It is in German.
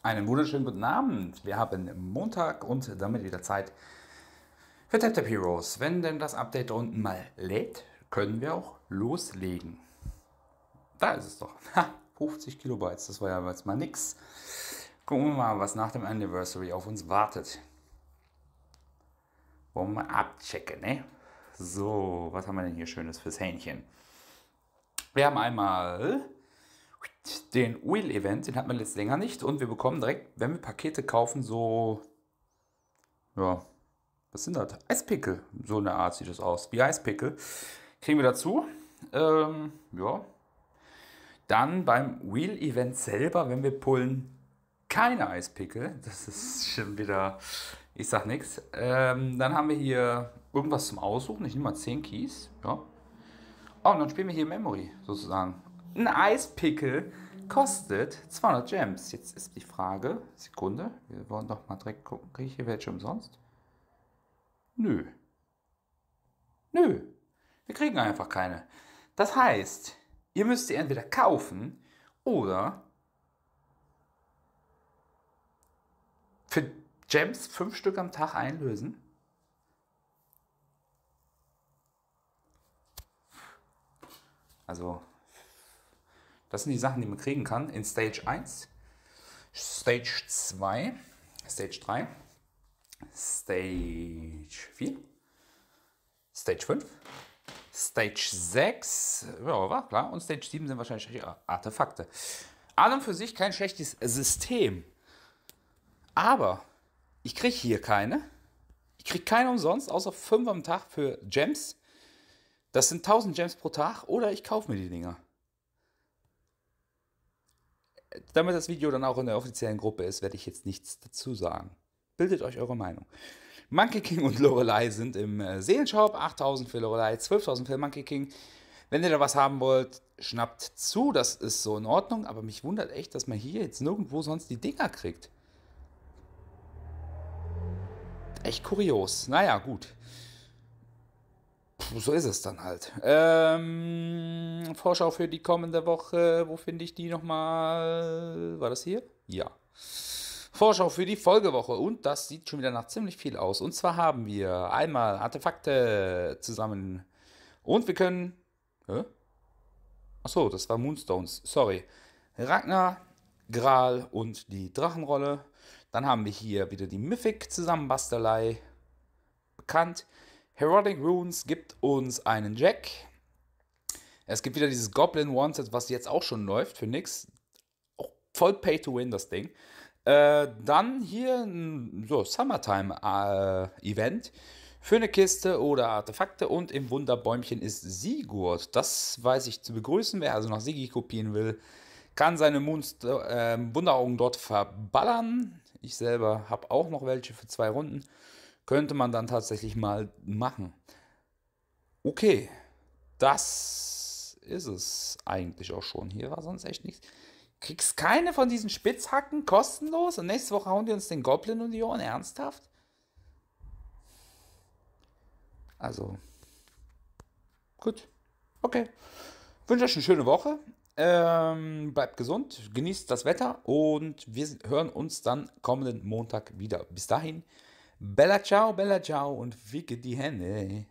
Einen wunderschönen guten Abend. Wir haben Montag und damit wieder Zeit für TapTap -Tap Heroes. Wenn denn das Update da unten mal lädt, können wir auch loslegen. Da ist es doch. Ha, 50 Kilobytes, das war ja jetzt mal nix. Gucken wir mal, was nach dem Anniversary auf uns wartet. Wollen wir mal abchecken, ne? So, was haben wir denn hier Schönes fürs Hähnchen? Wir haben einmal den Wheel Event, den hat man jetzt länger nicht und wir bekommen direkt, wenn wir Pakete kaufen, so, ja, was sind das? Eispickel, so eine Art sieht das aus, wie Eispickel. Kriegen wir dazu, ähm, ja. Dann beim Wheel Event selber, wenn wir pullen, keine Eispickel, das ist schon wieder, ich sag nichts. Ähm, dann haben wir hier irgendwas zum Aussuchen, ich nehme mal 10 Keys, ja. Oh, und dann spielen wir hier Memory sozusagen ein Eispickel kostet 200 Gems. Jetzt ist die Frage, Sekunde, wir wollen doch mal direkt gucken, kriege ich hier welche umsonst? Nö. Nö. Wir kriegen einfach keine. Das heißt, ihr müsst sie entweder kaufen oder für Gems fünf Stück am Tag einlösen. Also das sind die Sachen, die man kriegen kann in Stage 1, Stage 2, Stage 3, Stage 4, Stage 5, Stage 6, ja, war klar, und Stage 7 sind wahrscheinlich Artefakte. An und für sich kein schlechtes System. Aber ich kriege hier keine. Ich kriege keine umsonst, außer 5 am Tag für Gems. Das sind 1000 Gems pro Tag oder ich kaufe mir die Dinger damit das Video dann auch in der offiziellen Gruppe ist, werde ich jetzt nichts dazu sagen. Bildet euch eure Meinung. Monkey King und Lorelei sind im äh, Seelenshop. 8000 für Lorelei, 12.000 für Monkey King. Wenn ihr da was haben wollt, schnappt zu. Das ist so in Ordnung. Aber mich wundert echt, dass man hier jetzt nirgendwo sonst die Dinger kriegt. Echt kurios. Naja, gut so ist es dann halt. Ähm, Vorschau für die kommende Woche. Wo finde ich die nochmal? War das hier? Ja. Vorschau für die Folgewoche und das sieht schon wieder nach ziemlich viel aus. Und zwar haben wir einmal Artefakte zusammen und wir können. Hä? Achso, das war Moonstones, sorry. Ragnar, Gral und die Drachenrolle. Dann haben wir hier wieder die Mythic-Zusammenbastelei bekannt. Heroic Runes gibt uns einen Jack. Es gibt wieder dieses Goblin Wanted, was jetzt auch schon läuft für nix. Oh, voll Pay to Win das Ding. Äh, dann hier ein so, Summertime-Event äh, für eine Kiste oder Artefakte. Und im Wunderbäumchen ist Sigurd. Das weiß ich zu begrüßen. Wer also nach Sigi kopieren will, kann seine Monster, äh, Wunderaugen dort verballern. Ich selber habe auch noch welche für zwei Runden könnte man dann tatsächlich mal machen. Okay, das ist es eigentlich auch schon. Hier war sonst echt nichts. Kriegst keine von diesen Spitzhacken kostenlos und nächste Woche hauen die uns den Goblin und die Ohren ernsthaft? Also, gut. Okay. Wünsche euch eine schöne Woche. Ähm, bleibt gesund, genießt das Wetter und wir hören uns dann kommenden Montag wieder. Bis dahin. Bella ciao, bella ciao und wicke die Hände.